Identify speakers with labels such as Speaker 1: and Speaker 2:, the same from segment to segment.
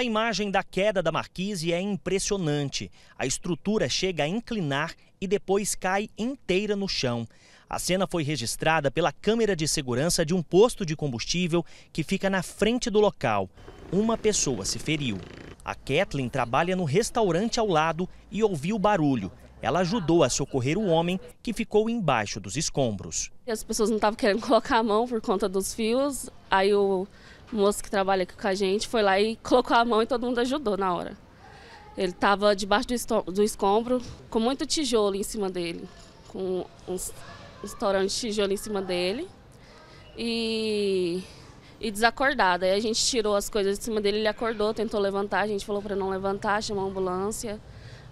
Speaker 1: A imagem da queda da marquise é impressionante. A estrutura chega a inclinar e depois cai inteira no chão. A cena foi registrada pela câmera de segurança de um posto de combustível que fica na frente do local. Uma pessoa se feriu. A Kathleen trabalha no restaurante ao lado e ouviu barulho. Ela ajudou a socorrer o homem que ficou embaixo dos escombros.
Speaker 2: As pessoas não estavam querendo colocar a mão por conta dos fios, aí o o moço que trabalha aqui com a gente foi lá e colocou a mão e todo mundo ajudou na hora. Ele estava debaixo do, do escombro, com muito tijolo em cima dele, com um estourando tijolo em cima dele e, e desacordado. Aí a gente tirou as coisas de cima dele, ele acordou, tentou levantar, a gente falou para não levantar, chamou a ambulância.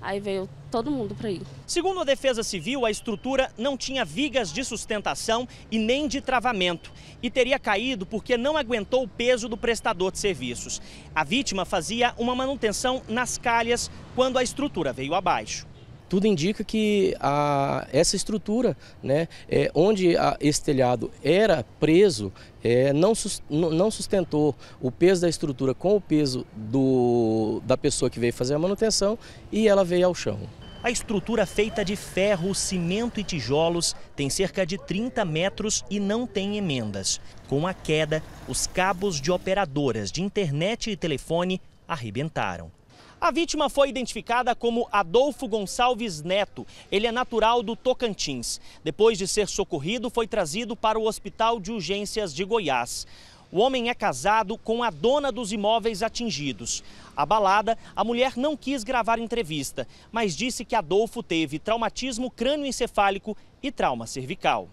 Speaker 2: Aí veio todo mundo para ir.
Speaker 1: Segundo a Defesa Civil, a estrutura não tinha vigas de sustentação e nem de travamento e teria caído porque não aguentou o peso do prestador de serviços. A vítima fazia uma manutenção nas calhas quando a estrutura veio abaixo
Speaker 3: tudo indica que a, essa estrutura, né, é, onde a, esse telhado era preso, é, não, não sustentou o peso da estrutura com o peso do, da pessoa que veio fazer a manutenção e ela veio ao chão.
Speaker 1: A estrutura feita de ferro, cimento e tijolos tem cerca de 30 metros e não tem emendas. Com a queda, os cabos de operadoras de internet e telefone arrebentaram. A vítima foi identificada como Adolfo Gonçalves Neto. Ele é natural do Tocantins. Depois de ser socorrido, foi trazido para o Hospital de Urgências de Goiás. O homem é casado com a dona dos imóveis atingidos. Abalada, a mulher não quis gravar entrevista, mas disse que Adolfo teve traumatismo crânioencefálico e trauma cervical.